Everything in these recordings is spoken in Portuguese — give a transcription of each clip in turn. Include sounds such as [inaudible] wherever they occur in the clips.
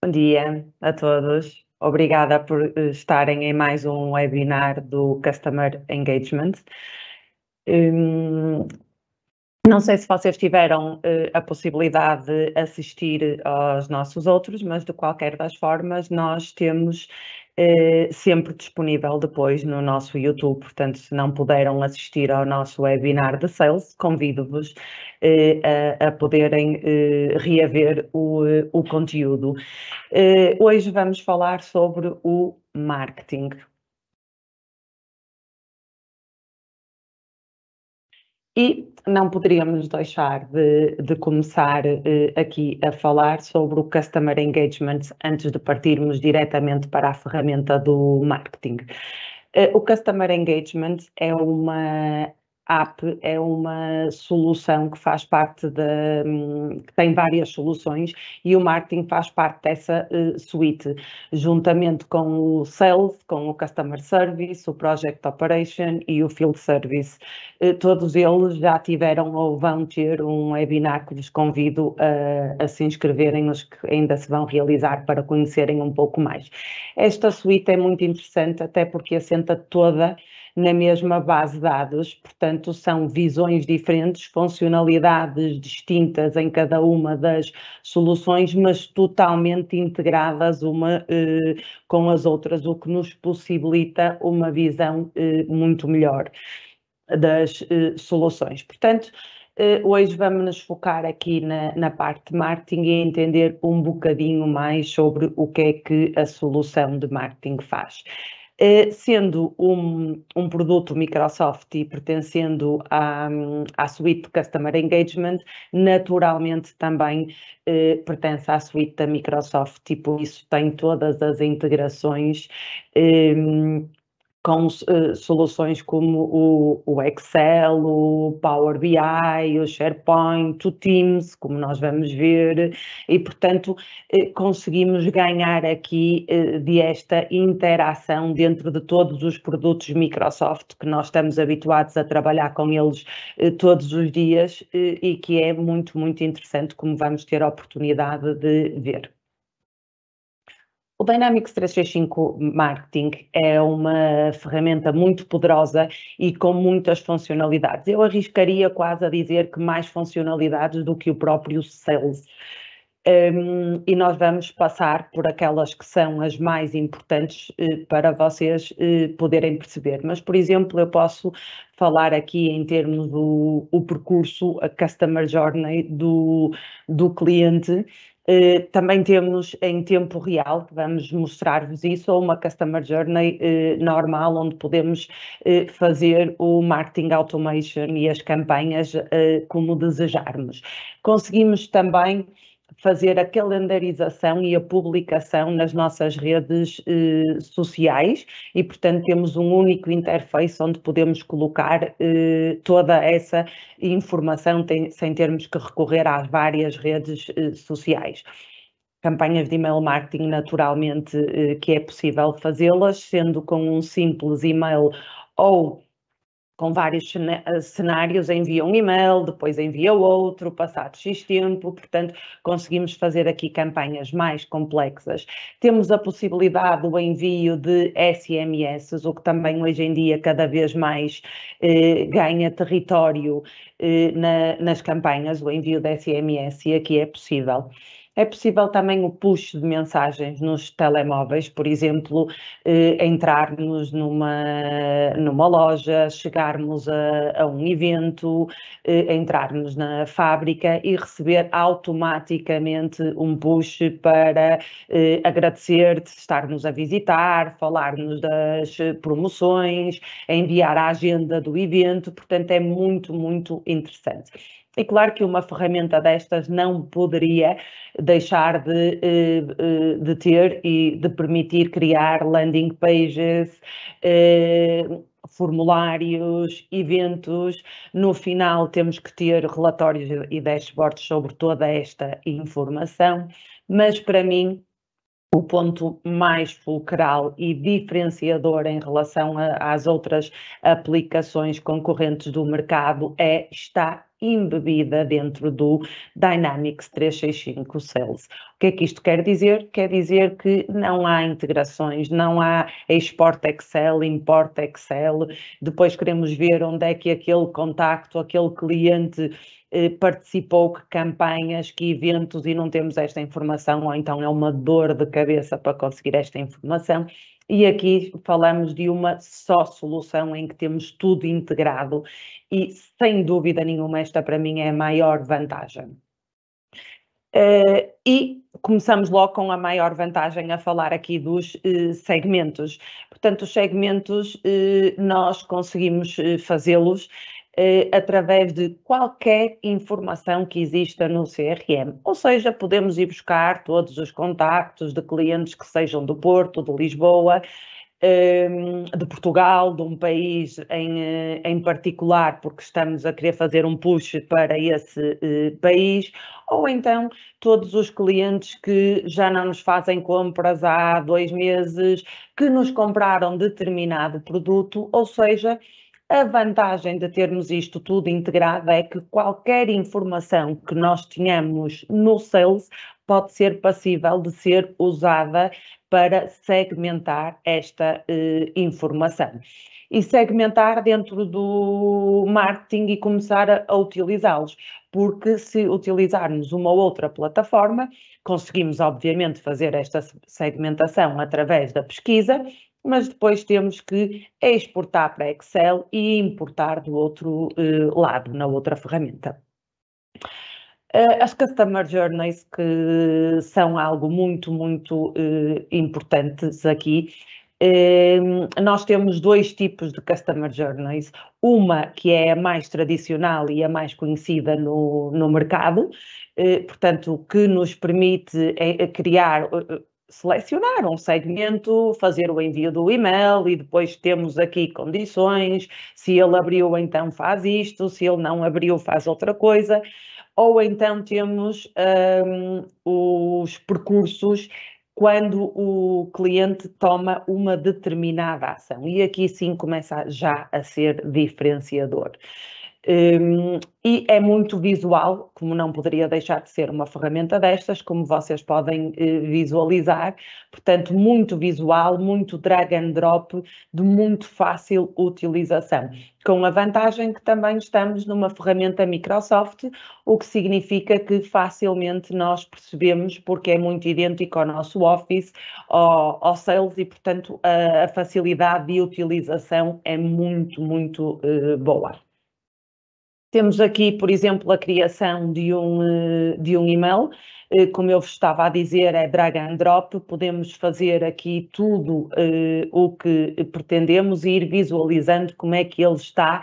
Bom dia a todos. Obrigada por eh, estarem em mais um webinar do Customer Engagement. Hum, não sei se vocês tiveram uh, a possibilidade de assistir eh, aos nossos outros, mas de qualquer das formas, nós temos eh, sempre disponível depois no nosso YouTube. Portanto, se não puderam assistir ao nosso webinar de sales, convido-vos eh, a, a, poderem rever eh, reaver o, o conteúdo. hoje vamos falar sobre o marketing. E não poderíamos deixar de, de começar eh, aqui a falar sobre o Customer Engagement antes de partirmos diretamente para a ferramenta do marketing. Eh, o Customer Engagement é uma app é uma solução que faz parte da. que tem várias soluções e o marketing faz parte dessa eh, suite, juntamente com o sales, com o customer service, o project operation e o field service. Eh, todos eles já tiveram ou vão ter um webinar que vos convido a, a se inscreverem, os que ainda se vão realizar para conhecerem um pouco mais. Esta suite é muito interessante, até porque assenta toda na mesma base de dados, portanto, são visões diferentes, funcionalidades distintas em cada uma das soluções, mas totalmente integradas uma eh, com as outras, o que nos possibilita uma visão eh, muito melhor das eh, soluções. Portanto, eh, hoje vamos nos focar aqui na, na, parte de marketing e entender um bocadinho mais sobre o que é que a solução de marketing faz. Eh, sendo um, um produto Microsoft e pertencendo à, à suite Customer Engagement, naturalmente também eh, pertence à suite da Microsoft e por isso tem todas as integrações eh, com uh, soluções como o, o, Excel, o Power BI, o SharePoint, o Teams, como nós vamos ver, e portanto eh, conseguimos ganhar aqui uh, de esta interação dentro de todos os produtos Microsoft que nós estamos habituados a trabalhar com eles todos os dias e que é muito, muito interessante, como vamos ter a oportunidade de ver. O Dynamics 365 Marketing é uma ferramenta muito poderosa e com muitas funcionalidades. Eu arriscaria quase a dizer que mais funcionalidades do que o próprio Sales. Um, e nós vamos passar por aquelas que são as mais importantes eh, para vocês eh, poderem perceber. Mas, por exemplo, eu posso falar aqui em termos do o percurso, a customer journey do, do cliente eh, também temos em tempo real, vamos mostrar-vos isso, ou uma Customer Journey eh, normal, onde podemos eh, fazer o marketing automation e as campanhas como desejarmos. Conseguimos também fazer a calendarização e a publicação nas nossas redes eh, sociais e, portanto, temos um único interface onde podemos colocar eh, toda essa informação tem, sem termos que recorrer às várias redes eh, sociais campanhas de email marketing naturalmente eh, que é possível fazê-las, sendo com um simples e-mail ou com vários eh, cenários, envia um e-mail, depois envia outro, passado X tempo, portanto, conseguimos fazer aqui campanhas mais complexas. Temos a possibilidade do envio de SMS, o que também hoje em dia cada vez mais eh, ganha território eh, na, nas campanhas, o envio de SMS, e aqui é possível. É possível também o push de mensagens nos telemóveis, por exemplo, eh, entrarmos numa, numa loja, chegarmos a, a um evento, eh, entrarmos na fábrica e receber automaticamente um push para eh, agradecer de estar-nos a visitar, falar-nos das promoções, enviar a agenda do evento, portanto é muito, muito interessante. E claro que uma ferramenta destas não poderia deixar de, eh, eh, de ter e de permitir criar landing pages, eh, formulários, eventos. No final, temos que ter relatórios e dashboards sobre toda esta informação, mas para mim, o ponto mais fulcral e diferenciador em relação a, às outras aplicações concorrentes do mercado é está embebida dentro do Dynamics 365 Sales. O que é que isto quer dizer? Quer dizer que não há integrações, não há export Excel, import Excel, depois queremos ver onde é que aquele contacto, aquele cliente eh, participou, que campanhas, que eventos e não temos esta informação, ou então é uma dor de cabeça para conseguir esta informação e aqui falamos de uma só solução em que temos tudo integrado e, sem dúvida nenhuma, esta para mim é a maior vantagem. Uh, e começamos logo com a maior vantagem a falar aqui dos eh, segmentos. Portanto, os segmentos eh, nós conseguimos fazê-los eh, através de qualquer informação que exista no CRM. Ou seja, podemos ir buscar todos os contactos de clientes que sejam do Porto, de Lisboa, eh, de Portugal, de um país em, eh, em particular, porque estamos a querer fazer um push para esse eh, país, ou então todos os clientes que já não nos fazem compras há dois meses, que nos compraram determinado produto, ou seja, a vantagem de termos isto tudo integrado é que qualquer informação que nós tenhamos no sales pode ser passível de ser usada para segmentar esta eh, informação e segmentar dentro do marketing e começar a, a utilizá-los, porque se utilizarmos uma outra plataforma, conseguimos obviamente fazer esta segmentação através da pesquisa mas depois temos que exportar para Excel e importar do outro uh, lado, na outra ferramenta. Uh, as Customer Journeys, que são algo muito, muito uh, importantes aqui, ehm, nós temos dois tipos de Customer Journeys. Uma que é a mais tradicional e a mais conhecida no, no mercado, portanto, que nos permite criar selecionar um segmento, fazer o envio do e-mail e depois temos aqui condições, se ele abriu então faz isto, se ele não abriu faz outra coisa, ou então temos um, os percursos quando o cliente toma uma determinada ação. E aqui sim começa já a ser diferenciador. Um, e é muito visual, como não poderia deixar de ser uma ferramenta destas, como vocês podem uh, visualizar. Portanto, muito visual, muito drag and drop, de muito fácil utilização. Com a vantagem que também estamos numa ferramenta Microsoft, o que significa que facilmente nós percebemos, porque é muito idêntico ao nosso Office, ao, ao Sales, e portanto a, a facilidade de utilização é muito, muito uh, boa. Temos aqui, por exemplo, a criação de um, eh, de um e-mail. Eh, como eu vos estava a dizer, é drag and drop. Podemos fazer aqui tudo eh, o que pretendemos e ir visualizando como é que ele está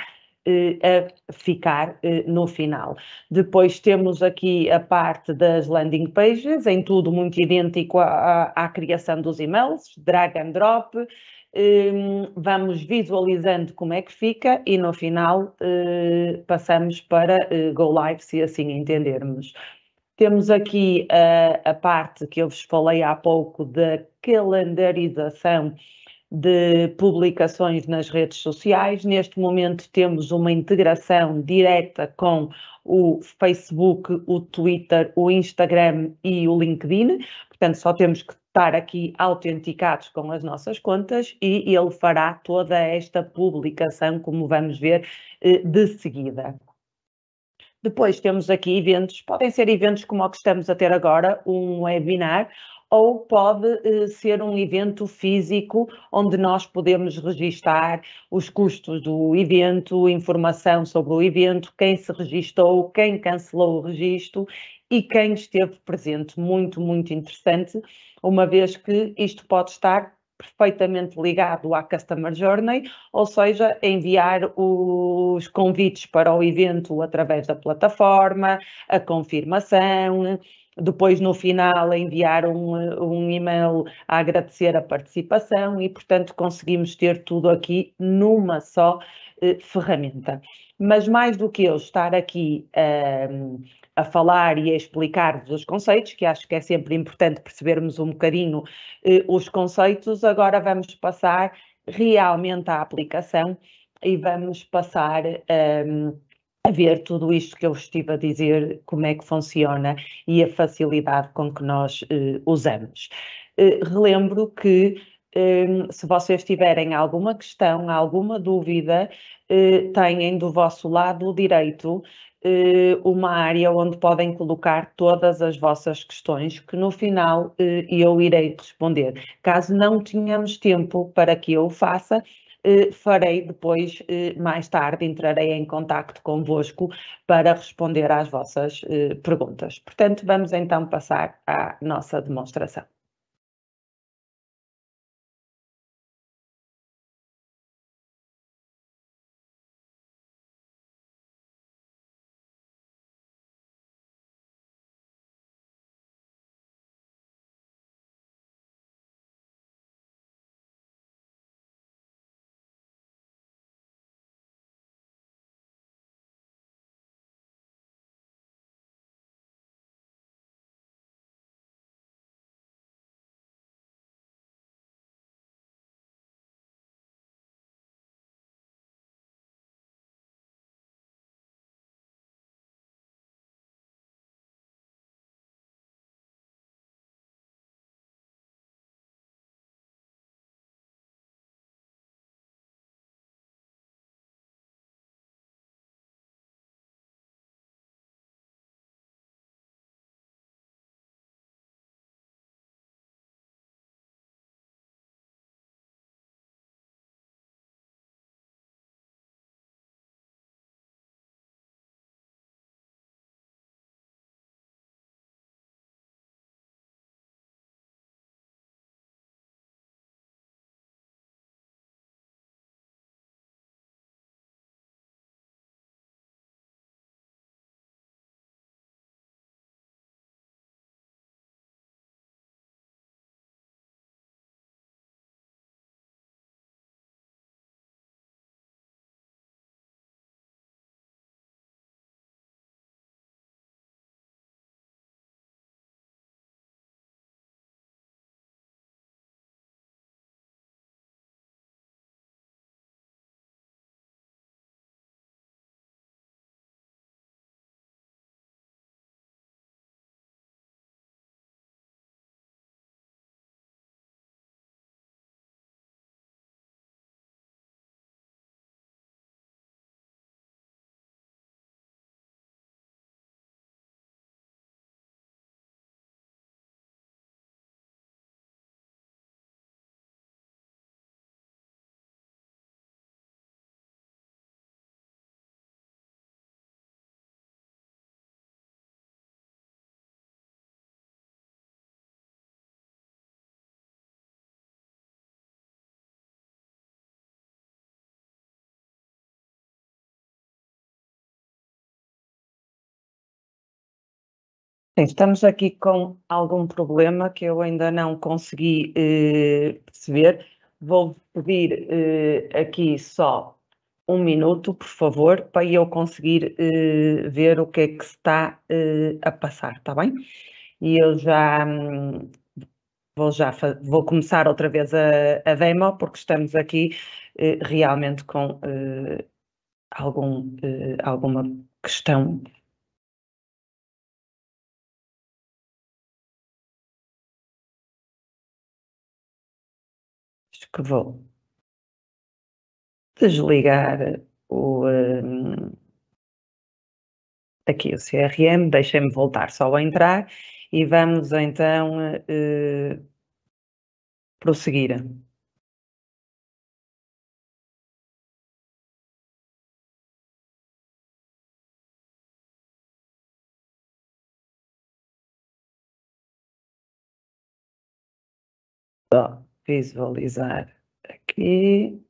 a ficar no final. Depois temos aqui a parte das landing pages, em tudo muito idêntico à, à, à criação dos e-mails, drag and drop, Hum, vamos visualizando como é que fica e no final eh, passamos para eh, Go Live, se assim entendermos. Temos aqui a, eh, a parte que eu vos falei há pouco da calendarização de publicações nas redes sociais. Neste momento temos uma integração direta com o Facebook, o Twitter, o Instagram e o LinkedIn. Portanto, só temos que estar aqui autenticados com as nossas contas e ele fará toda esta publicação, como vamos ver eh, de seguida. Depois temos aqui eventos, podem ser eventos como o que estamos a ter agora, um webinar, ou pode eh, ser um evento físico onde nós podemos registar os custos do evento, informação sobre o evento, quem se registou, quem cancelou o registro e quem esteve presente. Muito, muito interessante, uma vez que isto pode estar perfeitamente ligado à Customer Journey, ou seja, enviar os convites para o evento através da plataforma, a confirmação, depois no final enviar um, um e-mail a agradecer a participação e, portanto, conseguimos ter tudo aqui numa só eh, ferramenta mas mais do que eu estar aqui um, ehm, a falar e a explicar-vos os conceitos, que acho que é sempre importante percebermos um bocadinho uh, os conceitos, agora vamos passar realmente à aplicação e vamos passar um, ehm, a ver tudo isto que eu estive a dizer, como é que funciona e a facilidade com que nós uh, usamos. Uh, relembro que Hum, se vocês tiverem alguma questão, alguma dúvida, eh, têm do vosso lado direito eh, uma área onde podem colocar todas as vossas questões, que no final eh, eu irei responder. Caso não tenhamos tempo para que eu faça, farei depois, mais tarde, entrarei em contato convosco para responder às vossas perguntas. Portanto, vamos então passar à nossa demonstração. Sim, estamos aqui com algum problema que eu ainda não consegui eh, perceber. Vou pedir eh, aqui só um minuto, por favor, para eu conseguir eh, ver o que é que está eh, a passar, está bem? E eu já hum, vou, já vou começar outra vez a, a demo, porque estamos aqui eh, realmente com eh, algum, alguma questão que vou desligar o, um, eh, aqui o CRM, deixem-me voltar só a entrar e vamos então uh, prosseguir. Oh visualizar aqui.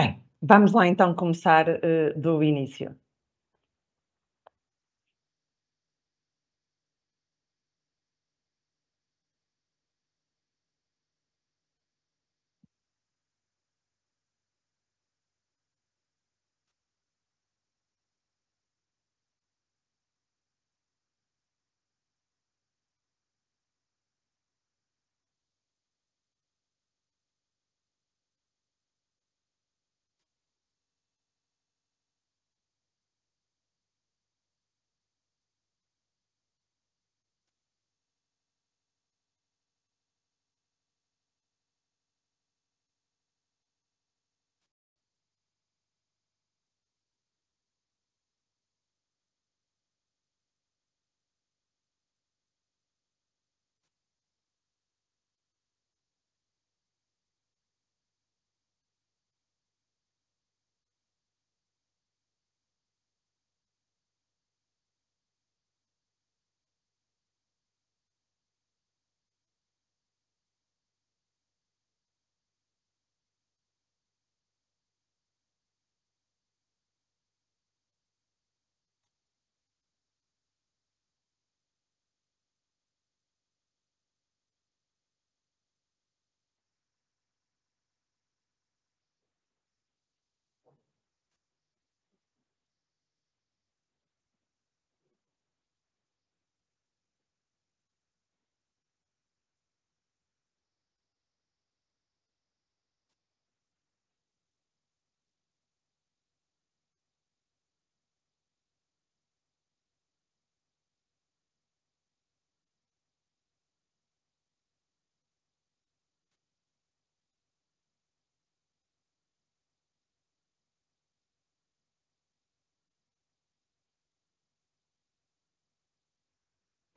Bem, vamos lá então começar uh, do início.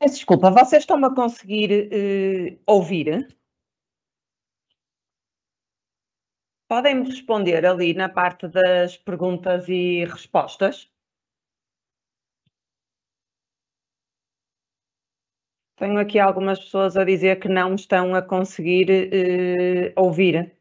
desculpa, vocês estão-me a conseguir uh, ouvir? Podem-me responder ali na parte das perguntas e respostas? Tenho aqui algumas pessoas a dizer que não estão a conseguir uh, ouvir.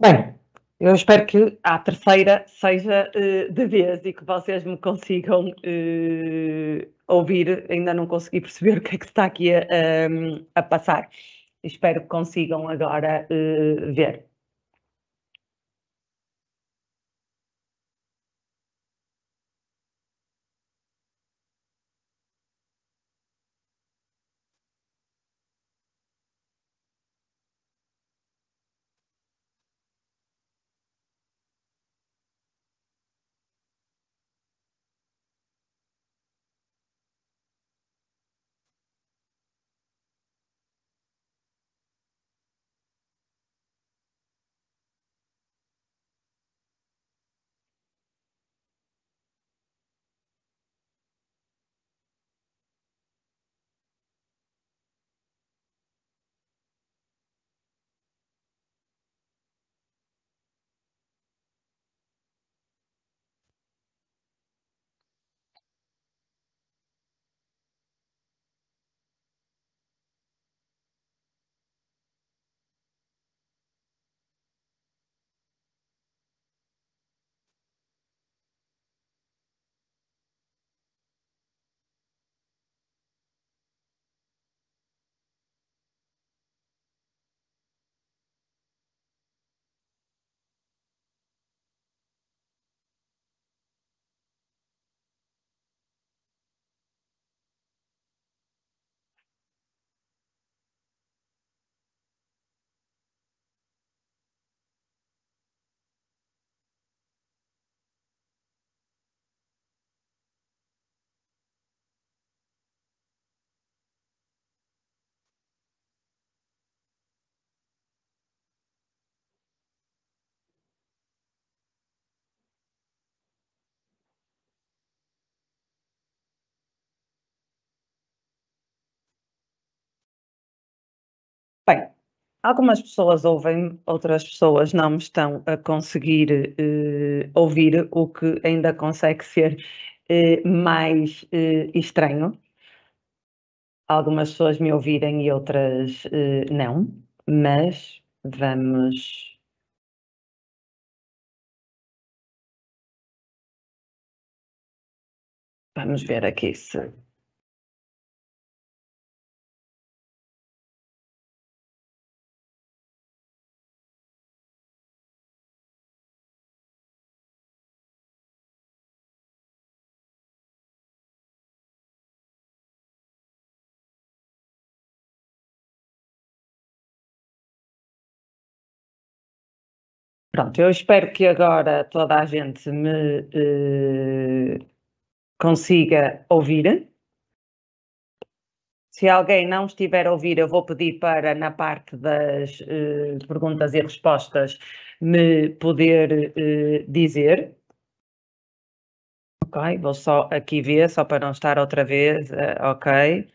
Bem, eu espero que a terceira seja uh, de vez e que vocês me consigam uh, ouvir. Ainda não consegui perceber o que é que está aqui a, um, a passar. Espero que consigam agora uh, ver. Algumas pessoas ouvem, outras pessoas não estão a conseguir eh, ouvir, o que ainda consegue ser eh, mais eh, estranho. Algumas pessoas me ouvirem e outras não, mas vamos. Vamos ver aqui se Pronto, eu espero que agora toda a gente me eh, consiga ouvir. Se alguém não estiver a ouvir, eu vou pedir para, na parte das eh, perguntas e respostas, me poder eh, dizer. Ok, vou só aqui ver, só para não estar outra vez. Uh, ok.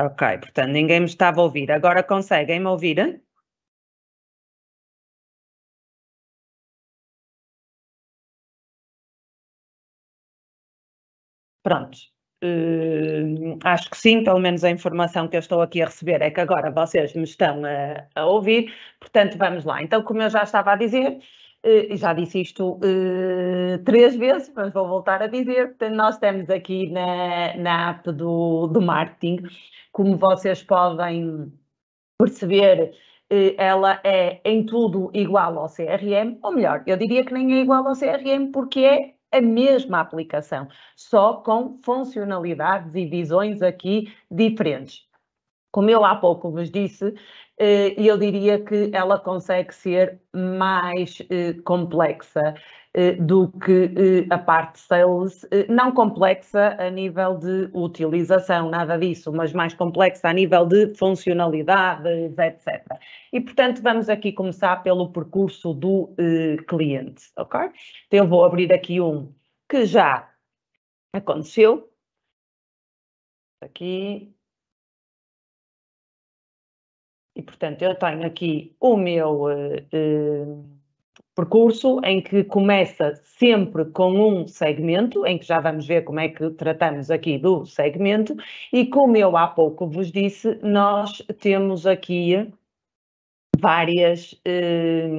Ok, portanto, ninguém me estava a ouvir. Agora conseguem me ouvir? Pronto. Uh, acho que sim, pelo menos a informação que eu estou aqui a receber é que agora vocês me estão a, a ouvir, portanto vamos lá. Então, como eu já estava a dizer, uh, já disse isto uh, três vezes, mas vou voltar a dizer, portanto, nós temos aqui na, na app do, do marketing, como vocês podem perceber, ela é em tudo igual ao CRM, ou melhor, eu diria que nem é igual ao CRM porque é a mesma aplicação, só com funcionalidades e visões aqui diferentes. Como eu há pouco vos disse, eh, eu diria que ela consegue ser mais eh, complexa eh, do que eh, a parte sales, eh, não complexa a nível de utilização, nada disso, mas mais complexa a nível de funcionalidades, etc. E, portanto, vamos aqui começar pelo percurso do cliente, ok? Então, eu vou abrir aqui um que já aconteceu. Aqui. E, portanto, eu tenho aqui o meu percurso em que começa sempre com um segmento, em que já vamos ver como é que tratamos aqui do segmento, e como eu há pouco vos disse, nós temos aqui várias, eh,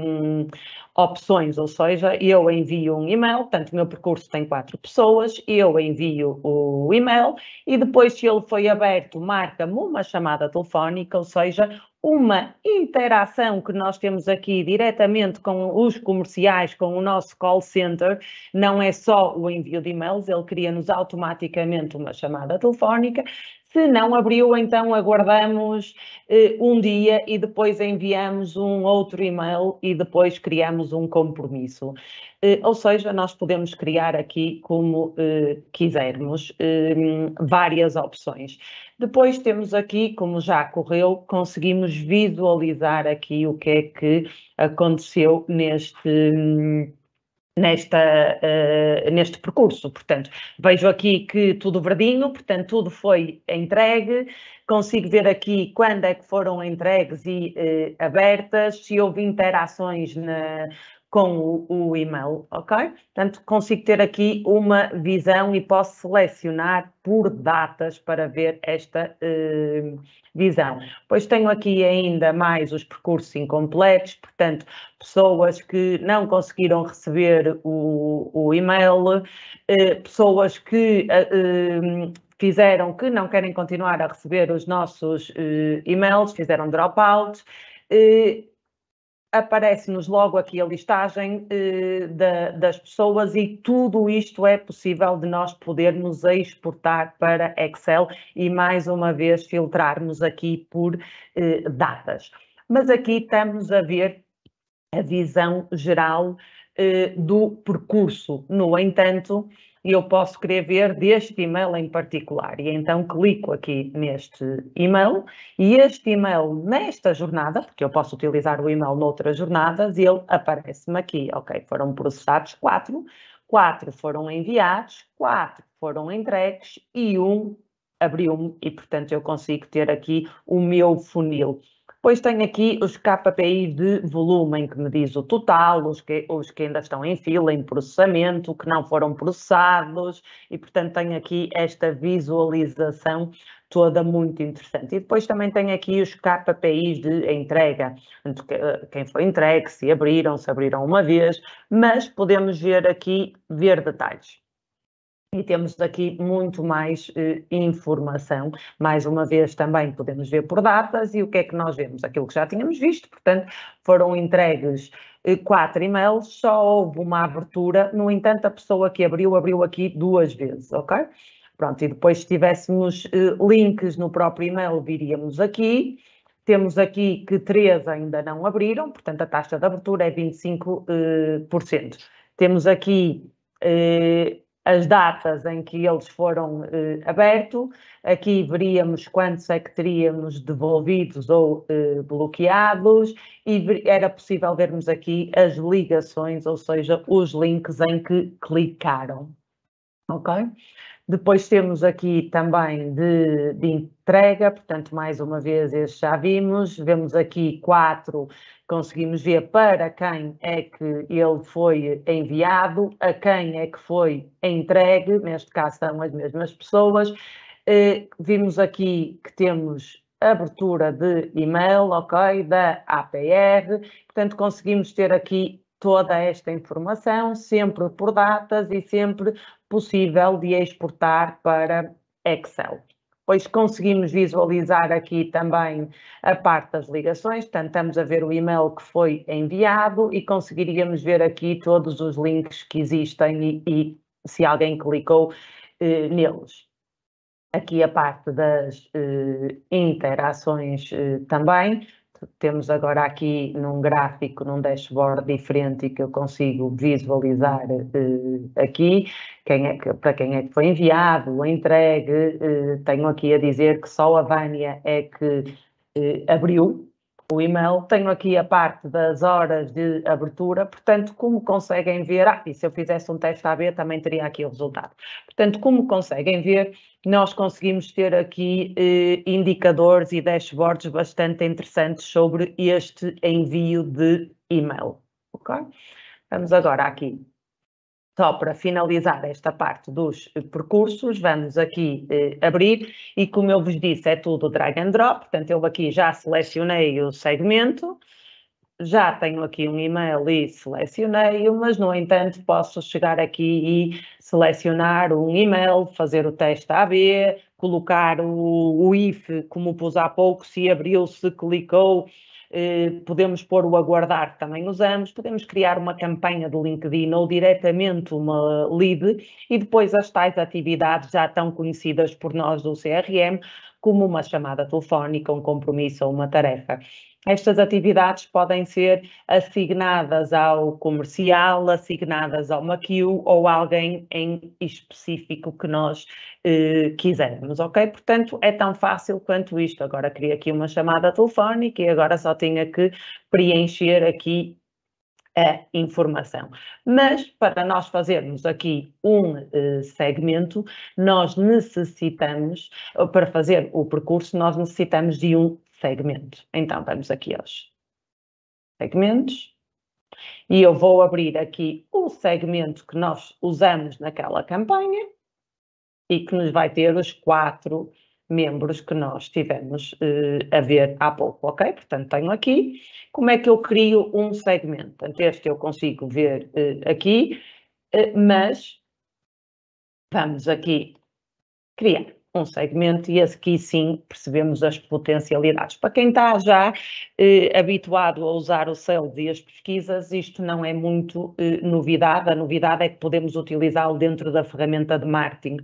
opções, ou seja, eu envio um e-mail, portanto, o meu percurso tem quatro pessoas, eu envio o e-mail e depois, se ele foi aberto, marca-me uma chamada telefónica, ou seja, uma interação que nós temos aqui diretamente com os comerciais, com o nosso call center, não é só o envio de e-mails, ele cria-nos automaticamente uma chamada telefónica. Se não abriu, então aguardamos eh, um dia e depois enviamos um outro e-mail e depois criamos um compromisso. Eh, ou seja, nós podemos criar aqui, como eh, quisermos, várias opções. Depois temos aqui, como já ocorreu, conseguimos visualizar aqui o que é que aconteceu neste hum, nesta, uh, neste percurso. Portanto, vejo aqui que tudo verdinho, portanto, tudo foi entregue. Consigo ver aqui quando é que foram entregues e uh, abertas, se houve interações na, com o, o e-mail, ok? Portanto, consigo ter aqui uma visão e posso selecionar por datas para ver esta eh, visão. Pois tenho aqui ainda mais os percursos incompletos, portanto, pessoas que não conseguiram receber o, o e-mail, eh, pessoas que eh, fizeram que não querem continuar a receber os nossos e-mails, fizeram dropouts aparece-nos logo aqui a listagem eh, da, das pessoas e tudo isto é possível de nós podermos exportar para Excel e mais uma vez filtrarmos aqui por eh, datas. Mas aqui estamos a ver a visão geral eh, do percurso. No entanto, e eu posso querer ver deste e-mail em particular. E então clico aqui neste e-mail e este e-mail nesta jornada, porque eu posso utilizar o e-mail noutras jornadas, ele aparece-me aqui. Ok, foram processados quatro, quatro foram enviados, quatro foram entregues e um abriu-me e, portanto, eu consigo ter aqui o meu funil Pois tenho aqui os KPIs de volume, que me diz o total, os que, os que ainda estão em fila, em processamento, que não foram processados, e portanto tenho aqui esta visualização toda muito interessante. E depois também tem aqui os KPIs de entrega, eh, quem foi entregue, se abriram, se abriram uma vez, mas podemos ver aqui, ver detalhes. E temos aqui muito mais eh, informação. Mais uma vez, também podemos ver por datas e o que é que nós vemos? Aquilo que já tínhamos visto, portanto, foram entregues eh, quatro e-mails, só houve uma abertura, no entanto, a pessoa que abriu, abriu aqui duas vezes, ok? Pronto, e depois, se tivéssemos eh, links no próprio e-mail, viríamos aqui. Temos aqui que três ainda não abriram, portanto, a taxa de abertura é 25%. Eh, temos aqui eh, as datas em que eles foram eh, abertos. Aqui veríamos quantos é que teríamos devolvidos ou eh, bloqueados, e era possível vermos aqui as ligações, ou seja, os links em que clicaram. Ok? Depois temos aqui também de, de entrega, portanto, mais uma vez, este já vimos. Vemos aqui quatro, conseguimos ver para quem é que ele foi enviado, a quem é que foi entregue, neste caso são as mesmas pessoas. Eh, vimos aqui que temos abertura de e-mail, ok, da APR, portanto, conseguimos ter aqui toda esta informação, sempre por datas e sempre possível de exportar para Excel. Pois conseguimos visualizar aqui também a parte das ligações, portanto, estamos a ver o e-mail que foi enviado e conseguiríamos ver aqui todos os links que existem e, e se alguém clicou eh, neles aqui a parte das eh, interações eh, também, temos agora aqui num gráfico, num dashboard diferente que eu consigo visualizar uh, aqui, quem é que, para quem é que foi enviado, entregue, uh, tenho aqui a dizer que só a Vânia é que uh, abriu o e-mail, tenho aqui a parte das horas de abertura, portanto, como conseguem ver, ah, e se eu fizesse um teste AB também teria aqui o resultado. Portanto, como conseguem ver, nós conseguimos ter aqui eh, indicadores e dashboards bastante interessantes sobre este envio de e-mail. Okay? Vamos agora aqui só para finalizar esta parte dos eh, percursos, vamos aqui eh, abrir e como eu vos disse, é tudo drag and drop, portanto eu aqui já selecionei o segmento, já tenho aqui um e-mail e selecionei-o, mas no entanto posso chegar aqui e selecionar um e-mail, fazer o teste AB, colocar o, o IF, como pus há pouco, se abriu, se clicou, eh, podemos pôr o aguardar, também usamos, podemos criar uma campanha de LinkedIn ou diretamente uma lead e depois as tais atividades já tão conhecidas por nós do CRM, como uma chamada telefónica, um compromisso ou uma tarefa. Estas atividades podem ser assignadas ao comercial, assignadas a uma queue ou a alguém em específico que nós eh, quisermos, ok? Portanto, é tão fácil quanto isto. Agora queria aqui uma chamada telefónica e agora só tinha que preencher aqui a informação. Mas para nós fazermos aqui um eh, segmento, nós necessitamos, para fazer o percurso, nós necessitamos de um segmento. Então vamos aqui aos segmentos. E eu vou abrir aqui o segmento que nós usamos naquela campanha e que nos vai ter os quatro membros que nós tivemos uh, a ver há pouco, ok? Portanto, tenho aqui. Como é que eu crio um segmento? Portanto, este eu consigo ver uh, aqui, uh, mas vamos aqui criar um segmento e aqui sim percebemos as potencialidades. Para quem está já eh, habituado a usar o Sales e as pesquisas, isto não é muito eh, novidade. A novidade é que podemos utilizá-lo dentro da ferramenta de marketing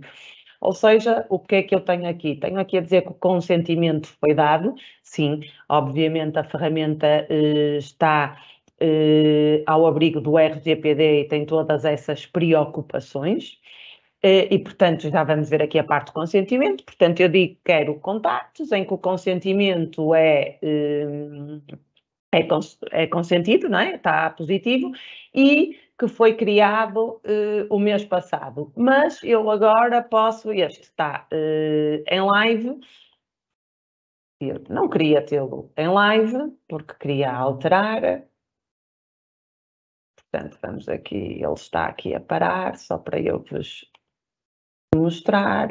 ou seja, o que é que eu tenho aqui? Tenho aqui a dizer que o consentimento foi dado, sim, obviamente a ferramenta eh, está eh, ao abrigo do RGPD e tem todas essas preocupações. Eh, e, portanto, já vamos ver aqui a parte do consentimento. Portanto, eu digo que quero contactos em que o consentimento é é, é, consentido, não é? está positivo, e que foi criado eh, o mês passado. Mas eu agora posso, este está eh, em live, eu não queria tê-lo em live, porque queria alterar. Portanto, vamos aqui, ele está aqui a parar, só para eu vos mostrar.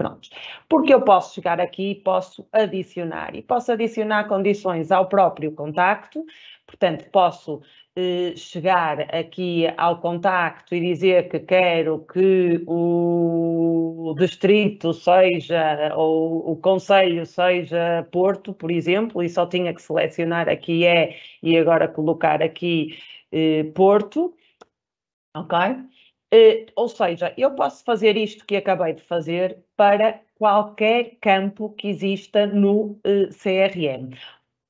Prontos. Porque eu posso chegar aqui e posso adicionar. E posso adicionar condições ao próprio contacto, portanto, posso eh, chegar aqui ao contacto e dizer que quero que o distrito seja, ou o conselho seja Porto, por exemplo, e só tinha que selecionar aqui é e agora colocar aqui eh, Porto. Ok? Uh, ou seja, eu posso fazer isto que acabei de fazer para qualquer campo que exista no uh, eh, CRM.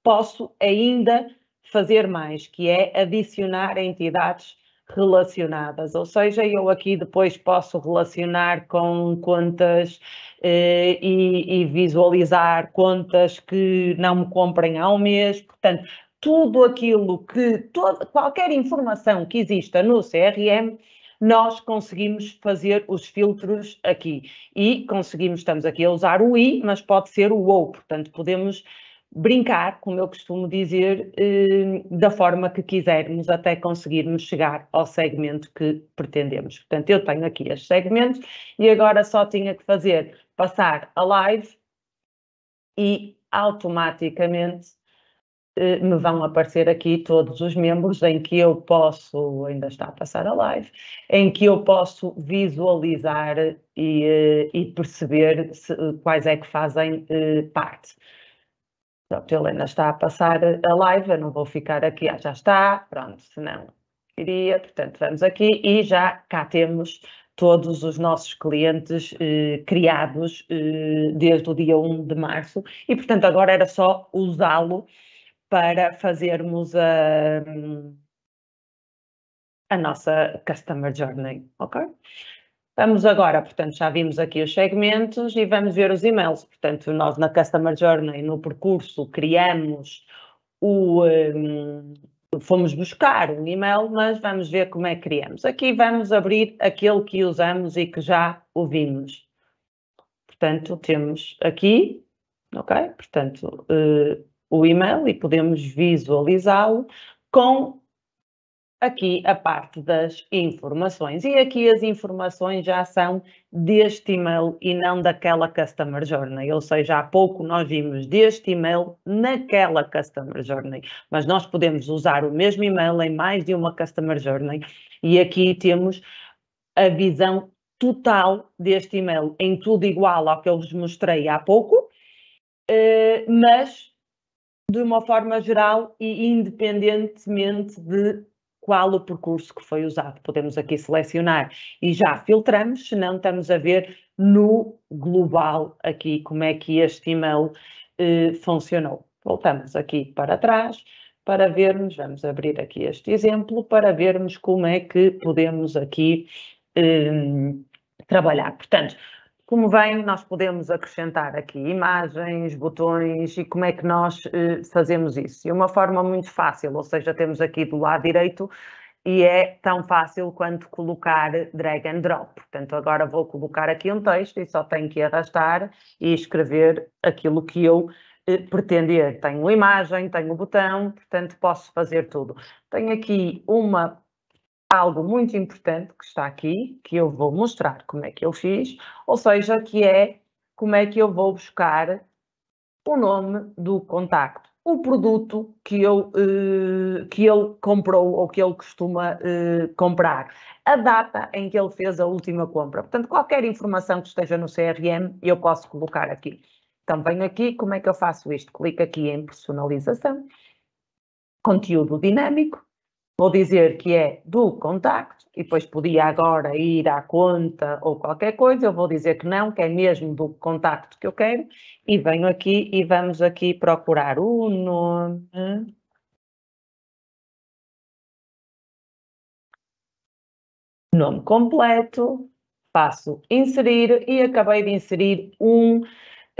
Posso ainda fazer mais, que é adicionar entidades relacionadas, ou seja, eu aqui depois posso relacionar com contas eh, e, e, visualizar contas que não me comprem ao mês, portanto, tudo aquilo que, todo, qualquer informação que exista no CRM nós conseguimos fazer os filtros aqui e conseguimos, estamos aqui a usar o i, mas pode ser o ou, portanto podemos brincar, como eu costumo dizer, eh, da forma que quisermos até conseguirmos chegar ao segmento que pretendemos. Portanto, eu tenho aqui estes segmentos e agora só tinha que fazer passar a live e automaticamente eh, me vão aparecer aqui todos os membros em que eu posso, ainda está a passar a live, em que eu posso visualizar e, eh, e perceber se, quais é que fazem eh, parte. Pronto, ele ainda está a passar a live, eu não vou ficar aqui, ah, já está, pronto, senão iria, portanto vamos aqui e já cá temos todos os nossos clientes eh, criados eh, desde o dia 1 de março e portanto agora era só usá-lo para fazermos a, a nossa Customer Journey, ok? Vamos agora, portanto, já vimos aqui os segmentos e vamos ver os e-mails. Portanto, nós na Customer Journey, no percurso, criamos o. Um, fomos buscar um e-mail, mas vamos ver como é que criamos. Aqui vamos abrir aquele que usamos e que já ouvimos. Portanto, temos aqui, ok? Portanto, uh, o e-mail e podemos visualizá-lo com aqui a parte das informações. E aqui as informações já são deste e-mail e não daquela Customer Journey. Ou seja, há pouco nós vimos deste e-mail naquela Customer Journey, mas nós podemos usar o mesmo e-mail em mais de uma Customer Journey e aqui temos a visão total deste e-mail em tudo igual ao que eu vos mostrei há pouco, eh, mas de uma forma geral e independentemente de qual o percurso que foi usado. Podemos aqui selecionar e já filtramos, senão estamos a ver no global aqui como é que este e-mail eh, funcionou. Voltamos aqui para trás para vermos, vamos abrir aqui este exemplo, para vermos como é que podemos aqui eh, trabalhar. Portanto, como bem, nós podemos acrescentar aqui imagens, botões e como é que nós eh, fazemos isso. E uma forma muito fácil, ou seja, temos aqui do lado direito e é tão fácil quanto colocar drag and drop. Portanto, agora vou colocar aqui um texto e só tenho que arrastar e escrever aquilo que eu eh, pretender. Tenho imagem, tenho botão, portanto posso fazer tudo. Tenho aqui uma algo muito importante que está aqui, que eu vou mostrar como é que eu fiz, ou seja, que é como é que eu vou buscar o nome do contacto, o produto que, eu, eh, que ele comprou ou que ele costuma eh, comprar, a data em que ele fez a última compra. Portanto, qualquer informação que esteja no CRM eu posso colocar aqui. Então, venho aqui, como é que eu faço isto? Clico aqui em personalização, conteúdo dinâmico, Vou dizer que é do contacto e depois podia agora ir à conta ou qualquer coisa, eu vou dizer que não, que é mesmo do contacto que eu quero e venho aqui e vamos aqui procurar o nome. Nome completo, passo inserir e acabei de inserir um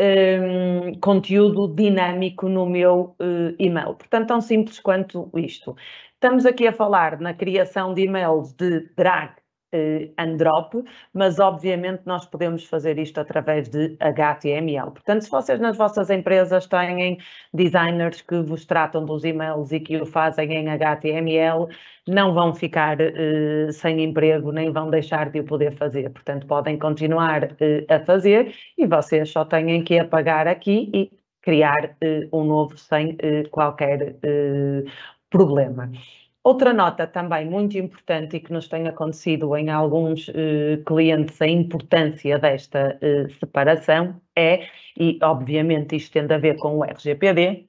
um, conteúdo dinâmico no meu uh, e-mail. Portanto, tão simples quanto isto. Estamos aqui a falar na criação de e-mails de drag eh, and drop, mas obviamente nós podemos fazer isto através de HTML. Portanto, se vocês nas vossas empresas têm designers que vos tratam dos e-mails e que o fazem em HTML, não vão ficar eh, sem emprego nem vão deixar de o poder fazer. Portanto, podem continuar eh, a fazer e vocês só têm que apagar aqui e criar eh, um novo sem eh, qualquer eh, problema. Outra nota também muito importante e que nos tem acontecido em alguns uh, clientes a importância desta uh, separação é, e obviamente isto tem a ver com o RGPD,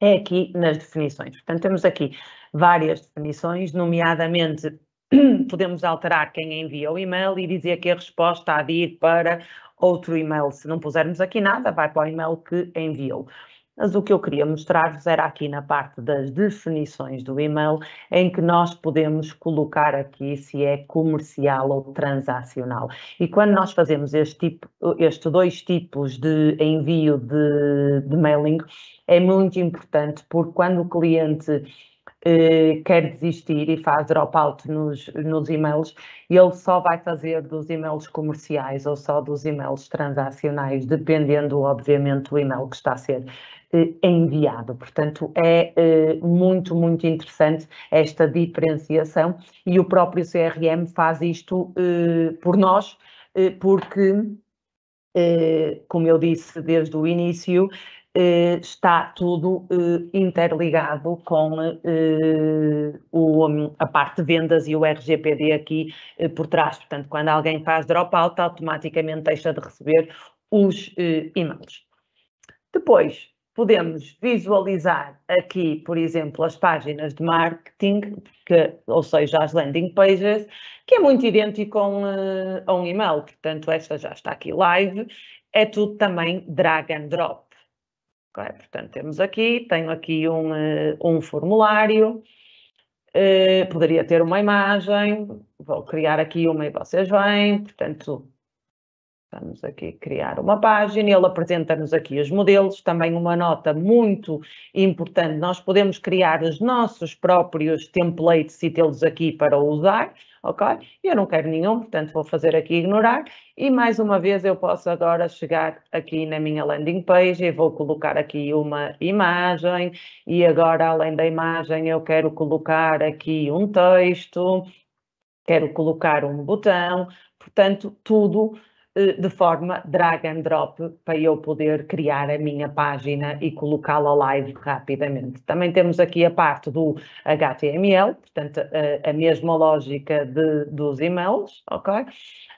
é aqui nas definições. Portanto, temos aqui várias definições, nomeadamente [clears throat] podemos alterar quem envia o e-mail e dizer que a resposta há de ir para outro e-mail. Se não pusermos aqui nada, vai para o e-mail que enviou. Mas o que eu queria mostrar-vos era aqui na parte das definições do e-mail, em que nós podemos colocar aqui se é comercial ou transacional. E quando nós fazemos este tipo, estes dois tipos de envio de, de mailing, é muito importante, porque quando o cliente eh, quer desistir e faz dropout nos, nos e-mails, ele só vai fazer dos e-mails comerciais ou só dos e-mails transacionais, dependendo, obviamente, do e-mail que está a ser eh, é enviado. Portanto, é eh, muito, muito interessante esta diferenciação e o próprio CRM faz isto eh, por nós, porque, como eu disse desde o início, está tudo interligado com a parte de vendas e o RGPD aqui por trás. Portanto, quando alguém faz dropout, automaticamente deixa de receber os e-mails. Depois, podemos visualizar aqui, por exemplo, as páginas de marketing, que, ou seja, as landing pages, que é muito idêntico a um, eh, a um e-mail. Portanto, esta já está aqui live. É tudo também drag and drop. Okay? Portanto, temos aqui, tenho aqui um, eh, um formulário. Uh, poderia ter uma imagem, vou criar aqui uma e vocês vêm, portanto, Vamos aqui criar uma página, ele apresenta-nos aqui os modelos, também uma nota muito importante, nós podemos criar os nossos próprios templates e tê-los aqui para usar, ok? Eu não quero nenhum, portanto vou fazer aqui ignorar e mais uma vez eu posso agora chegar aqui na minha landing page e vou colocar aqui uma imagem e agora além da imagem eu quero colocar aqui um texto, quero colocar um botão, portanto tudo eh, de forma drag and drop para eu poder criar a minha página e colocá-la live rapidamente. Também temos aqui a parte do HTML, portanto a, mesma lógica de, dos e-mails, ok?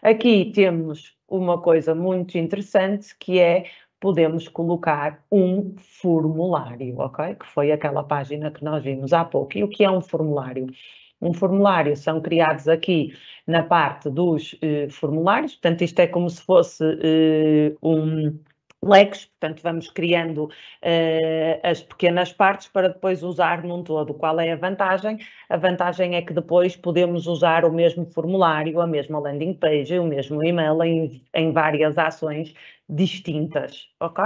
Aqui temos uma coisa muito interessante que é podemos colocar um formulário, ok? Que foi aquela página que nós vimos há pouco. E o que é um formulário? um formulário, são criados aqui na parte dos eh, formulários, portanto, isto é como se fosse eh, um lex portanto, vamos criando eh, as pequenas partes para depois usar num todo. Qual é a vantagem? A vantagem é que depois podemos usar o mesmo formulário, a mesma landing page, o mesmo e-mail em, em várias ações distintas, ok?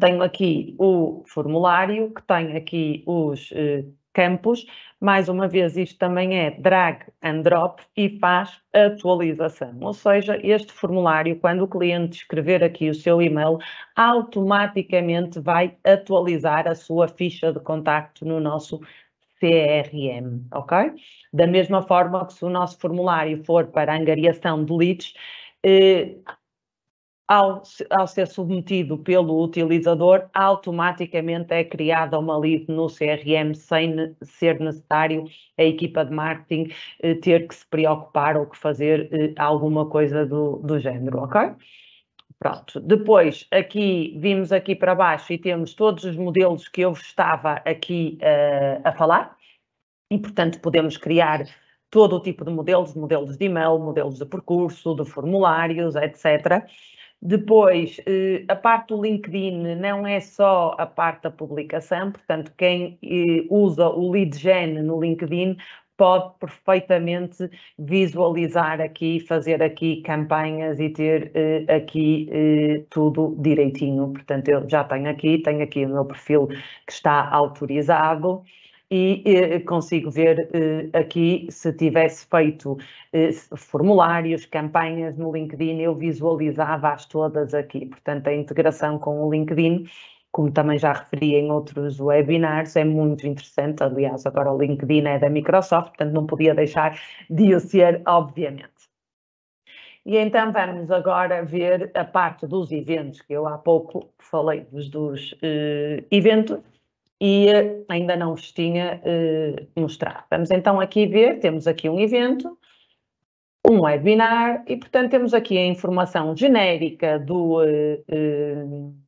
Tenho aqui o formulário, que tem aqui os eh, campos. Mais uma vez, isto também é drag and drop e faz atualização. Ou seja, este formulário, quando o cliente escrever aqui o seu e-mail, automaticamente vai atualizar a sua ficha de contacto no nosso CRM, ok? Da mesma forma que se o nosso formulário for para angariação de leads, eh, ao, ao ser submetido pelo utilizador, automaticamente é criada uma lead no CRM sem ser necessário a equipa de marketing eh, ter que se preocupar ou que fazer eh, alguma coisa do, do género, ok? Pronto, depois aqui vimos aqui para baixo e temos todos os modelos que eu estava aqui uh, a falar e portanto podemos criar todo o tipo de modelos, modelos de e-mail, modelos de percurso, de formulários, etc. Depois, eh, a parte do LinkedIn não é só a parte da publicação, portanto, quem eh, usa o lead gen no LinkedIn pode perfeitamente visualizar aqui, fazer aqui campanhas e ter eh, aqui tudo direitinho. Portanto, eu já tenho aqui, tenho aqui o meu perfil que está autorizado e eh, consigo ver eh, aqui se tivesse feito eh, formulários, campanhas no LinkedIn, eu visualizava-as todas aqui. Portanto, a integração com o LinkedIn como também já referi em outros webinars, é muito interessante. Aliás, agora o LinkedIn é da Microsoft, portanto não podia deixar de o ser, obviamente. E então vamos agora ver a parte dos eventos, que eu há pouco falei-vos dos eh, eventos e eh, ainda não vos tinha uh, mostrado. Vamos então aqui ver, temos aqui um evento, um webinar e, portanto, temos aqui a informação genérica do, uh, uh,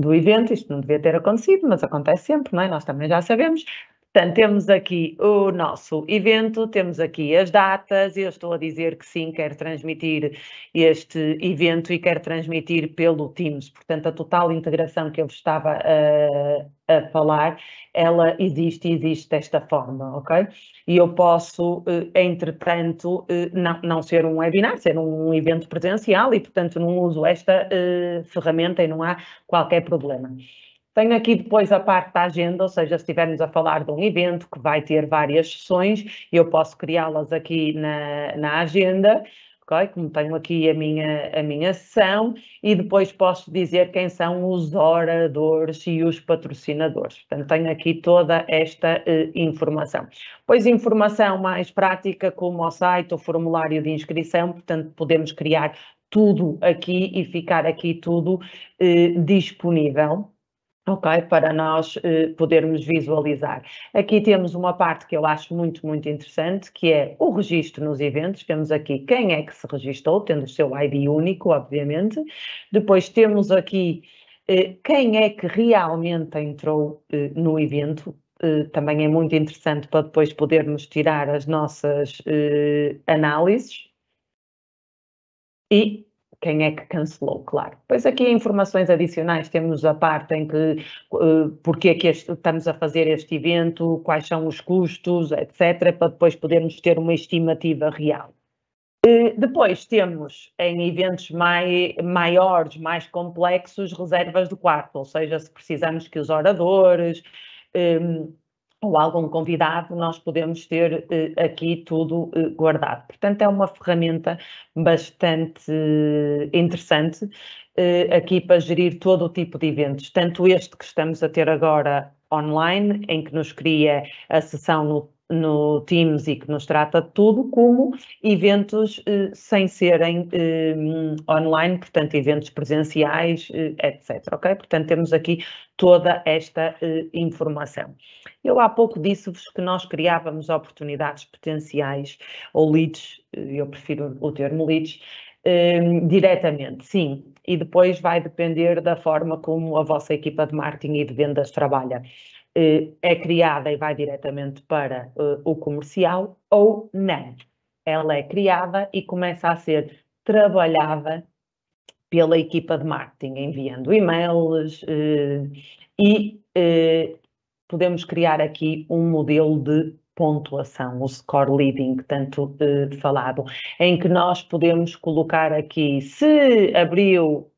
do evento, isto não devia ter acontecido, mas acontece sempre, não é? Nós também já sabemos. Portanto, temos aqui o nosso evento, temos aqui as datas. Eu estou a dizer que sim, quero transmitir este evento e quero transmitir pelo Teams. Portanto, a total integração que eu estava a, eh, a falar, ela existe e existe desta forma, ok? E eu posso, eh, entretanto, eh, não, não ser um webinar, ser um evento presencial e, portanto, não uso esta uh, ferramenta e não há qualquer problema. Tenho aqui depois a parte da agenda, ou seja, se estivermos a falar de um evento que vai ter várias sessões, eu posso criá-las aqui na, na agenda, okay? como tenho aqui a minha, a minha sessão, e depois posso dizer quem são os oradores e os patrocinadores. Portanto, tenho aqui toda esta eh, informação. Pois informação mais prática, como o site, o formulário de inscrição, portanto, podemos criar tudo aqui e ficar aqui tudo eh, disponível. Ok, para nós eh, podermos visualizar. Aqui temos uma parte que eu acho muito, muito interessante, que é o registro nos eventos. Temos aqui quem é que se registou, tendo o seu ID único, obviamente. Depois temos aqui eh, quem é que realmente entrou eh, no evento, também é muito interessante para depois podermos tirar as nossas análises. E quem é que cancelou, claro. Depois aqui informações adicionais, temos a parte em que eh, porque é que este, estamos a fazer este evento, quais são os custos, etc., para depois podermos ter uma estimativa real. depois temos em eventos mai, maiores, mais complexos, reservas do quarto, ou seja, se precisamos que os oradores, eh, ou algum convidado, nós podemos ter eh, aqui tudo eh, guardado. Portanto, é uma ferramenta bastante interessante eh, aqui para gerir todo o tipo de eventos, tanto este que estamos a ter agora online, em que nos cria a sessão no no Teams e que nos trata de tudo, como eventos eh, sem serem eh, online, portanto, eventos presenciais, eh, etc. Ok? Portanto, temos aqui toda esta eh, informação. Eu há pouco disse-vos que nós criávamos oportunidades potenciais ou leads, eh, eu prefiro o termo leads, eh, diretamente, sim, e depois vai depender da forma como a vossa equipa de marketing e de vendas trabalha. Eh, é criada e vai diretamente para eh, o comercial ou não. Ela é criada e começa a ser trabalhada pela equipa de marketing, enviando e-mails eh, e podemos criar aqui um modelo de pontuação, o score leading, tanto falado, em que nós podemos colocar aqui se abriu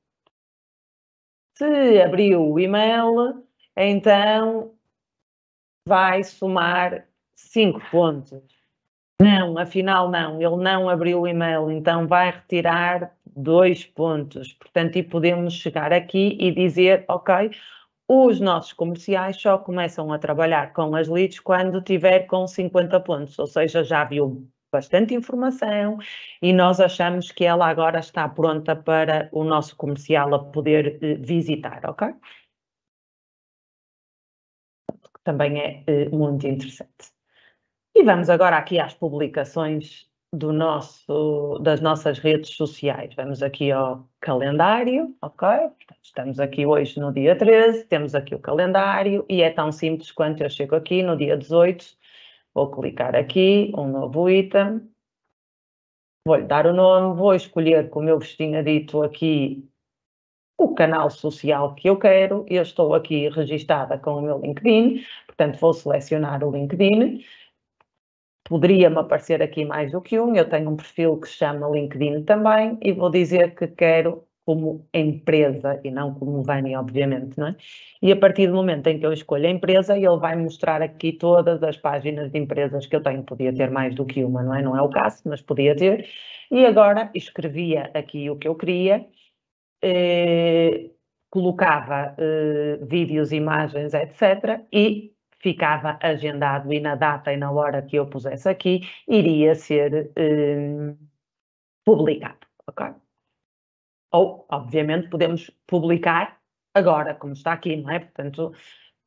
se abriu o e-mail, então vai somar 5 pontos. Não, afinal não, ele não abriu o e-mail, então vai retirar dois pontos. Portanto, e podemos chegar aqui e dizer, ok, os nossos comerciais só começam a trabalhar com as leads quando tiver com 50 pontos, ou seja, já viu bastante informação e nós achamos que ela agora está pronta para o nosso comercial a poder eh, visitar, ok? que também é eh, muito interessante. E vamos agora aqui às publicações do nosso, das nossas redes sociais. Vamos aqui ao calendário, ok? estamos aqui hoje no dia 13, temos aqui o calendário e é tão simples quanto eu chego aqui no dia 18, vou clicar aqui, um novo item, vou-lhe dar o nome, vou escolher, como eu vos tinha dito aqui, o canal social que eu quero. Eu estou aqui registada com o meu LinkedIn, portanto vou selecionar o LinkedIn. Poderia-me aparecer aqui mais do que um, eu tenho um perfil que se chama LinkedIn também e vou dizer que quero como empresa e não como Vani, obviamente, não é? E a partir do momento em que eu escolho a empresa, ele vai mostrar aqui todas as páginas de empresas que eu tenho. Podia ter mais do que uma, não é? Não é o caso, mas podia ter. E agora escrevia aqui o que eu queria eh, colocava eh, vídeos, imagens, etc. E ficava agendado e na data e na hora que eu pusesse aqui, iria ser eh, publicado, ok? Ou, obviamente, podemos publicar agora, como está aqui, não é? Portanto,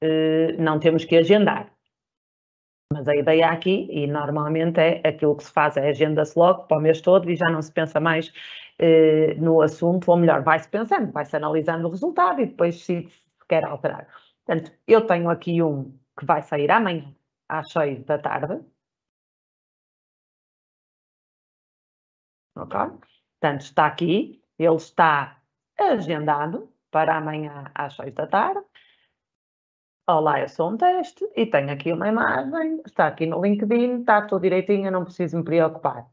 eh, não temos que agendar. Mas a ideia aqui, e normalmente é aquilo que se faz, é agenda-se logo para o mês todo e já não se pensa mais eh, no assunto, ou melhor, vai-se pensando, vai-se analisando o resultado e depois se quer alterar. Portanto, eu tenho aqui um que vai sair amanhã às 6 da tarde. Ok? Portanto, está aqui, ele está agendado para amanhã às 6 da tarde. Olá, eu sou um teste e tenho aqui uma imagem, está aqui no LinkedIn, está tudo direitinho, não preciso me preocupar.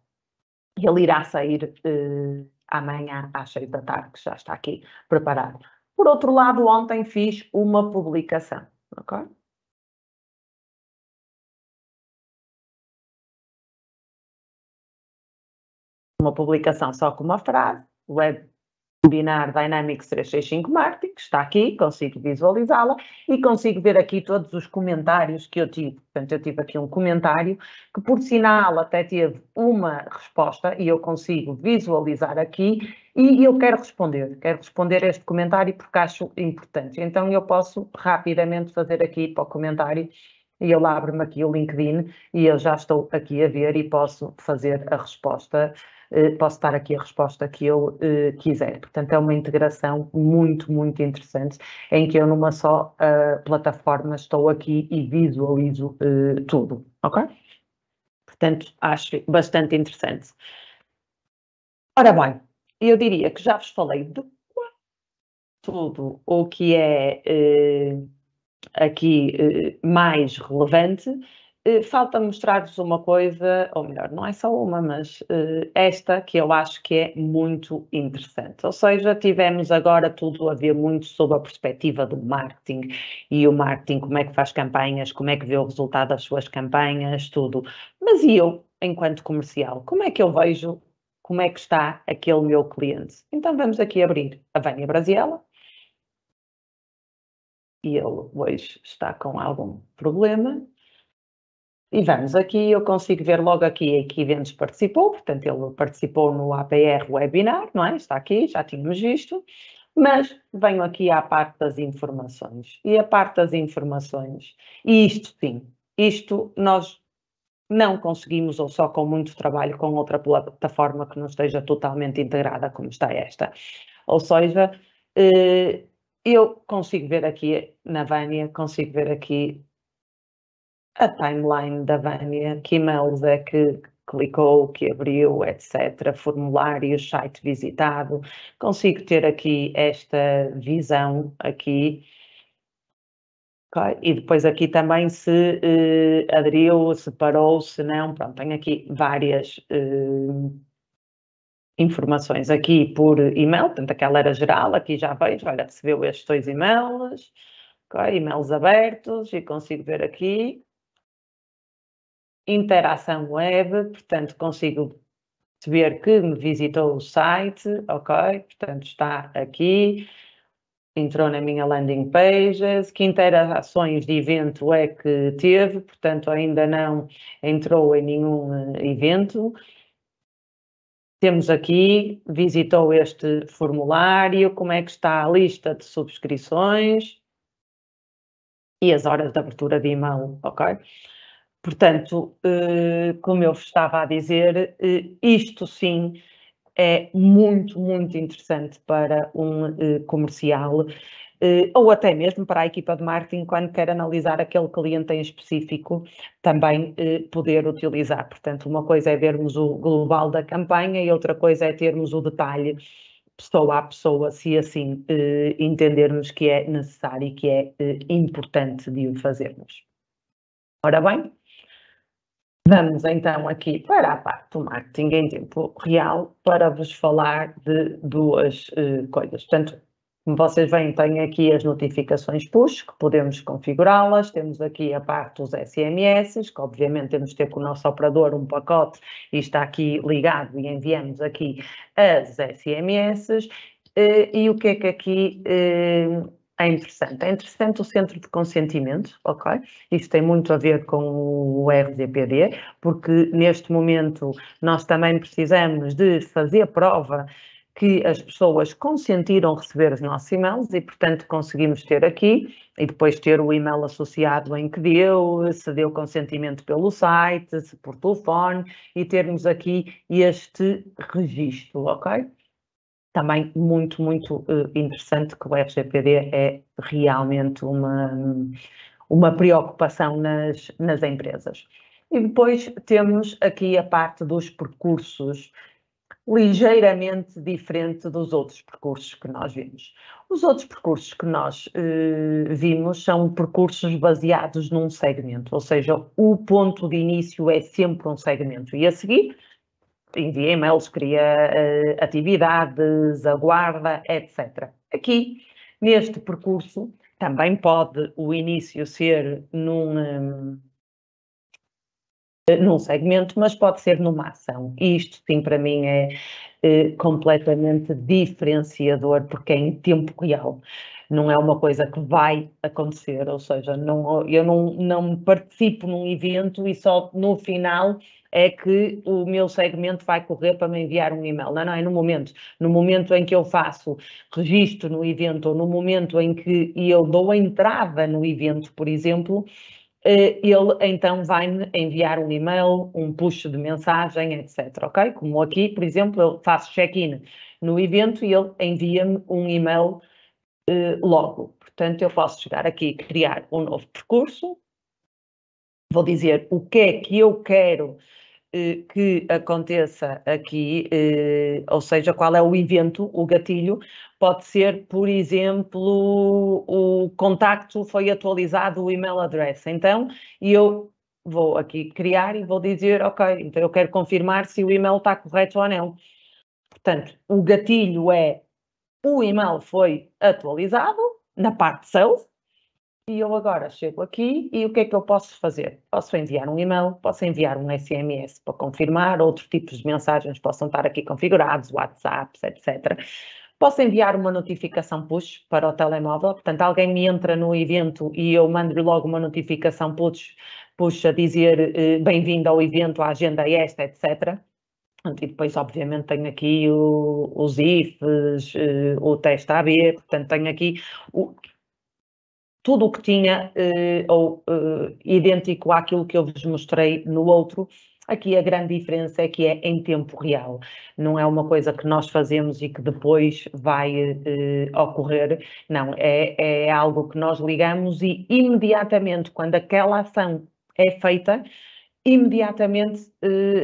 Ele irá sair eh, amanhã às seis da tarde, que já está aqui preparado. Por outro lado, ontem fiz uma publicação, ok? Uma publicação só com uma frase, web combinar Dynamics 365 Marketing, está aqui, consigo visualizá-la e consigo ver aqui todos os comentários que eu tive. Portanto, eu tive aqui um comentário que, por sinal, até teve uma resposta e eu consigo visualizar aqui e eu quero responder, quero responder este comentário porque acho importante. Então, eu posso rapidamente fazer aqui para o comentário e ele abre-me aqui o LinkedIn e eu já estou aqui a ver e posso fazer a resposta eh, posso dar aqui a resposta que eu eh, quiser. Portanto, é uma integração muito, muito interessante, em que eu numa só eh, plataforma estou aqui e visualizo tudo, ok? Portanto, acho bastante interessante. Ora bem, eu diria que já vos falei de tudo o que é aqui mais relevante. Eh, falta mostrar-vos uma coisa, ou melhor, não é só uma, mas eh, esta que eu acho que é muito interessante. Ou seja, tivemos agora tudo a ver muito sobre a perspectiva do marketing e o marketing, como é que faz campanhas, como é que vê o resultado das suas campanhas, tudo. Mas e eu, enquanto comercial, como é que eu vejo como é que está aquele meu cliente? Então vamos aqui abrir a Vânia Brasiela, e ele hoje está com algum problema. E vamos aqui, eu consigo ver logo aqui em que eventos participou, portanto ele participou no APR Webinar, não é? Está aqui, já tínhamos visto. Mas venho aqui à parte das informações. E a parte das informações, e isto sim, isto nós não conseguimos ou só com muito trabalho com outra plataforma que não esteja totalmente integrada como está esta. Ou seja, eh, eu consigo ver aqui na Vânia, consigo ver aqui a timeline da Vânia, que e-mails é que clicou, que abriu, etc., formulário, site visitado. Consigo ter aqui esta visão aqui. E depois aqui também se eh, aderiu, se parou, se não, pronto, tenho aqui várias eh, informações aqui por e-mail, portanto aquela era geral, aqui já vejo, olha, recebeu estes dois e-mails, okay, e-mails abertos e consigo ver aqui interação web, portanto consigo perceber que me visitou o site, ok, portanto está aqui, entrou na minha landing page, que interações de evento é que teve, portanto ainda não entrou em nenhum eh, evento. Temos aqui, visitou este formulário, como é que está a lista de subscrições e as horas de abertura de e-mail, ok? Portanto, eh, como eu estava a dizer, eh, isto sim é muito, muito interessante para um eh, comercial ou até mesmo para a equipa de marketing, quando quer analisar aquele cliente em específico, também poder utilizar. Portanto, uma coisa é vermos o global da campanha e outra coisa é termos o detalhe pessoa a pessoa, se assim entendermos que é necessário e que é importante de o fazermos. Ora bem, Vamos então aqui para a parte do marketing em tempo real para vos falar de duas uh, coisas. Portanto, como vocês veem, tem aqui as notificações push, que podemos configurá-las, temos aqui a parte dos SMS, que obviamente temos de ter com o nosso operador um pacote e está aqui ligado e enviamos aqui as SMS. Uh, eh, e o que é que aqui uh, é interessante. É interessante o centro de consentimento, ok? Isso tem muito a ver com o RDPD, porque neste momento nós também precisamos de fazer prova que as pessoas consentiram receber os nossos e-mails e, portanto, conseguimos ter aqui e depois ter o e-mail associado em que deu, se deu consentimento pelo site, se por telefone e termos aqui este registro, ok? também muito, muito eh, interessante que o RGPD é realmente uma, uma preocupação nas, nas empresas. E depois temos aqui a parte dos percursos, ligeiramente diferente dos outros percursos que nós vimos. Os outros percursos que nós eh, vimos são percursos baseados num segmento, ou seja, o ponto de início é sempre um segmento e a seguir envia e-mails, cria uh, atividades, aguarda, etc. Aqui, neste percurso, também pode o início ser num, um, eh, num segmento, mas pode ser numa ação. isto, sim, para mim é uh, completamente diferenciador, porque é em tempo real. Não é uma coisa que vai acontecer, ou seja, não, eu não, não participo num evento e só no final é que o meu segmento vai correr para me enviar um e-mail. Não, não, é no momento. No momento em que eu faço registro no evento ou no momento em que eu dou a entrada no evento, por exemplo, eh, ele então vai-me enviar um e-mail, um push de mensagem, etc. Ok? Como aqui, por exemplo, eu faço check-in no evento e ele envia-me um e-mail eh, logo. Portanto, eu posso chegar aqui e criar um novo percurso. Vou dizer o que é que eu quero eh, que aconteça aqui, eh, ou seja, qual é o evento, o gatilho, pode ser, por exemplo, o contacto foi atualizado o email address. Então, eu vou aqui criar e vou dizer, ok, então eu quero confirmar se o email está correto ou não. Portanto, o gatilho é o email foi atualizado na parte sales, e eu agora chego aqui e o que é que eu posso fazer? Posso enviar um e-mail, posso enviar um SMS para confirmar, outros tipos de mensagens possam estar aqui configurados, WhatsApps, etc. Posso enviar uma notificação push para o telemóvel, portanto, alguém me entra no evento e eu mando-lhe logo uma notificação push, push a dizer eh, bem-vindo ao evento, a agenda é esta, etc. E depois, obviamente, tenho aqui o, os IFs, eh, o teste AB, portanto, tenho aqui o, tudo o que tinha eh, ou eh, idêntico àquilo que eu vos mostrei no outro. Aqui a grande diferença é que é em tempo real, não é uma coisa que nós fazemos e que depois vai eh, ocorrer, não, é, é algo que nós ligamos e imediatamente quando aquela ação é feita, imediatamente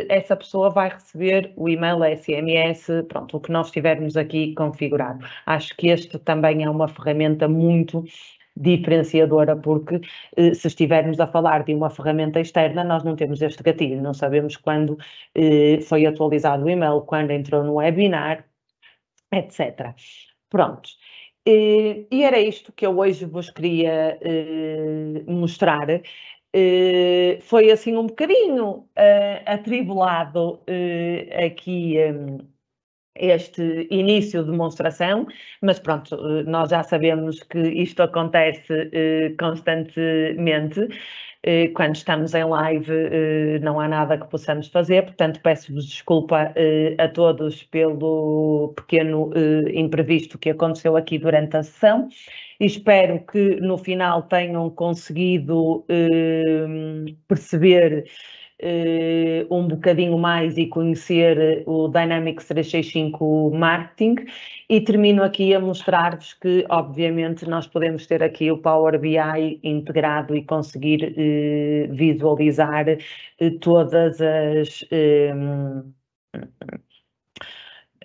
essa pessoa vai receber o e-mail, a SMS, pronto, o que nós tivermos aqui configurado. Acho que este também é uma ferramenta muito diferenciadora, porque eh, se estivermos a falar de uma ferramenta externa, nós não temos este gatilho, não sabemos quando eh, foi atualizado o e-mail, quando entrou no webinar, etc. Pronto. Eh, e era isto que eu hoje vos queria mostrar. Uh, foi assim um bocadinho uh, atribulado uh, aqui um, este início de demonstração, mas pronto, eh, nós já sabemos que isto acontece eh, constantemente. Eh, quando estamos em live, não há nada que possamos fazer, portanto, peço-vos desculpa a todos pelo pequeno imprevisto que aconteceu aqui durante a sessão. Espero que no final tenham conseguido perceber eh, um bocadinho mais e conhecer eh, o Dynamics 365 Marketing. E termino aqui a mostrar-vos que, obviamente, nós podemos ter aqui o Power BI integrado e conseguir eh, visualizar todas as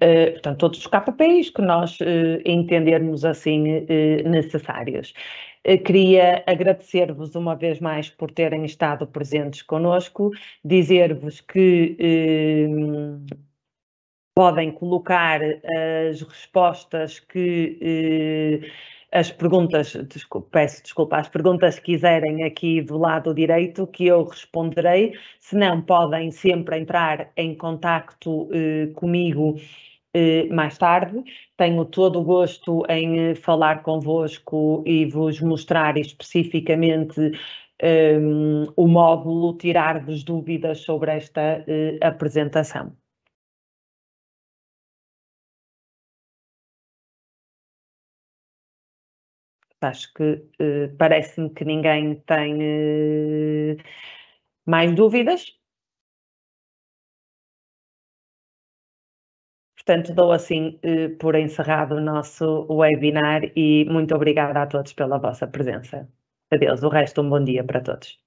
eh, portanto, todos os KPIs que nós uh, entendermos assim uh, necessários. Queria agradecer-vos uma vez mais por terem estado presentes conosco, dizer-vos que podem colocar as respostas que as perguntas, desculpa, peço desculpa, as perguntas que quiserem aqui do lado direito que eu responderei. Se não, podem sempre entrar em contacto eh, comigo eh, mais tarde. Tenho todo o gosto em eh, falar convosco e vos mostrar especificamente ehm, o módulo, tirar-vos dúvidas sobre esta eh, apresentação. Acho que uh, parece-me que ninguém tem uh, mais dúvidas. Portanto, dou assim uh, por encerrado o nosso webinar e muito obrigada a todos pela vossa presença. Adeus, o resto um bom dia para todos.